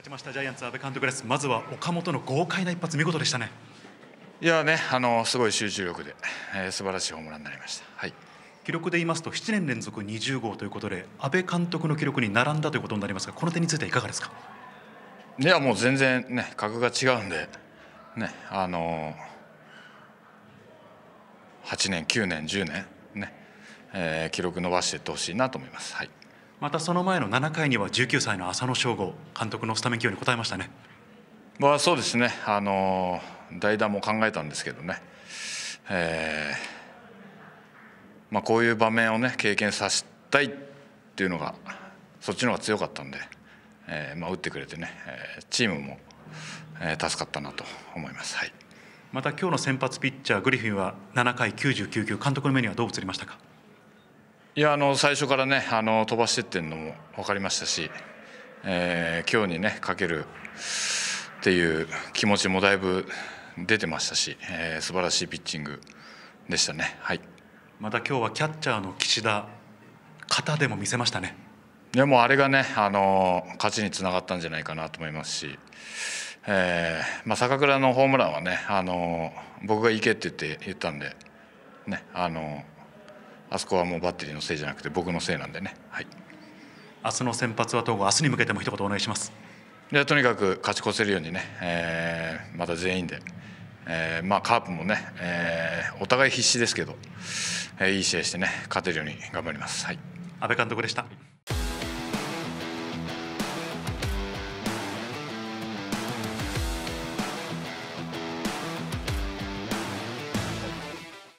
勝ちましたジャイアンツ阿部監督ですまずは岡本の豪快な一発見事でしたねいやねあのすごい集中力で、えー、素晴らしいホームランになりましたはい記録で言いますと7年連続20号ということで阿部監督の記録に並んだということになりますがこの点についてはいかがですかいやもう全然ね格が違うんでねあのー、8年9年10年ね、えー、記録伸ばしていってほしいなと思いますはいまたその前の7回には19歳の浅野翔吾監督のスタメン起用に応えましたね。まあ、そうですね、あの代打も考えたんですけどね、えー、まあ、こういう場面を、ね、経験させたいっていうのがそっちの方が強かったんで、えー、まあ、打ってくれてね、えチームも、えー、助かったなと思います、はい、また今日の先発ピッチャーグリフィンは7回99球監督の目にはどう映りましたかいやあの最初からねあの飛ばしてってんのも分かりましたし、えー、今日にねかけるっていう気持ちもだいぶ出てましたし、えー、素晴らしいピッチングでしたね。はい。また今日はキャッチャーの岸田肩でも見せましたね。いやもうあれがねあの勝ちにつながったんじゃないかなと思いますし、えー、まあ坂倉のホームランはねあの僕が行けって言って言ったんでねあの。あそこはもうバッテリーのせいじゃなくて僕のせいなんでね、はい、明日の先発は東郷明日に向けても一言お願いしますでとにかく勝ち越せるようにね、えー、また全員で、えー、まあ、カープもね、えー、お互い必死ですけど、えいい試合してね勝てるように頑張ります、はい、安倍監督でした。